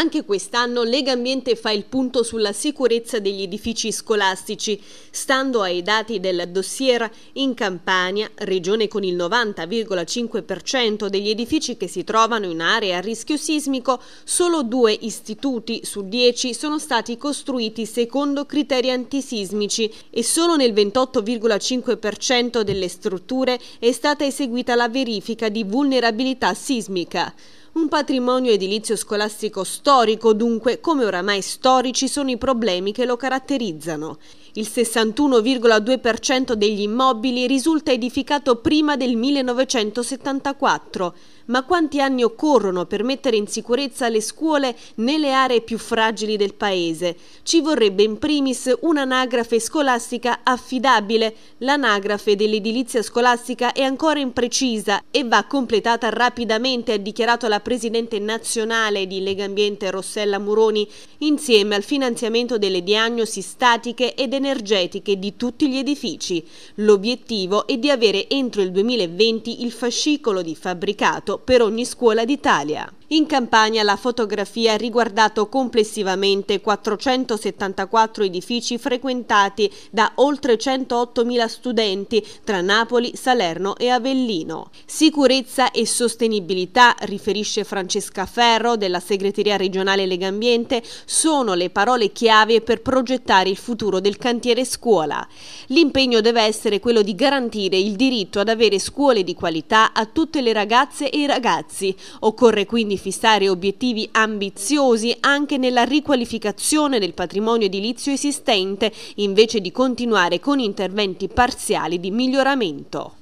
Anche quest'anno Lega Ambiente fa il punto sulla sicurezza degli edifici scolastici. Stando ai dati del dossier, in Campania, regione con il 90,5% degli edifici che si trovano in aree a rischio sismico, solo due istituti su dieci sono stati costruiti secondo criteri antisismici e solo nel 28,5% delle strutture è stata eseguita la verifica di vulnerabilità sismica. Un patrimonio edilizio scolastico storico, dunque, come oramai storici sono i problemi che lo caratterizzano. Il 61,2% degli immobili risulta edificato prima del 1974 ma quanti anni occorrono per mettere in sicurezza le scuole nelle aree più fragili del paese? Ci vorrebbe in primis un'anagrafe scolastica affidabile. L'anagrafe dell'edilizia scolastica è ancora imprecisa e va completata rapidamente, ha dichiarato la Presidente nazionale di Lega Ambiente Rossella Muroni, insieme al finanziamento delle diagnosi statiche ed energetiche di tutti gli edifici. L'obiettivo è di avere entro il 2020 il fascicolo di fabbricato per ogni scuola d'Italia. In Campania la fotografia ha riguardato complessivamente 474 edifici frequentati da oltre 108.000 studenti tra Napoli, Salerno e Avellino. Sicurezza e sostenibilità, riferisce Francesca Ferro della segreteria regionale Legambiente, sono le parole chiave per progettare il futuro del cantiere scuola. L'impegno deve essere quello di garantire il diritto ad avere scuole di qualità a tutte le ragazze e i ragazzi. Occorre quindi fissare obiettivi ambiziosi anche nella riqualificazione del patrimonio edilizio esistente, invece di continuare con interventi parziali di miglioramento.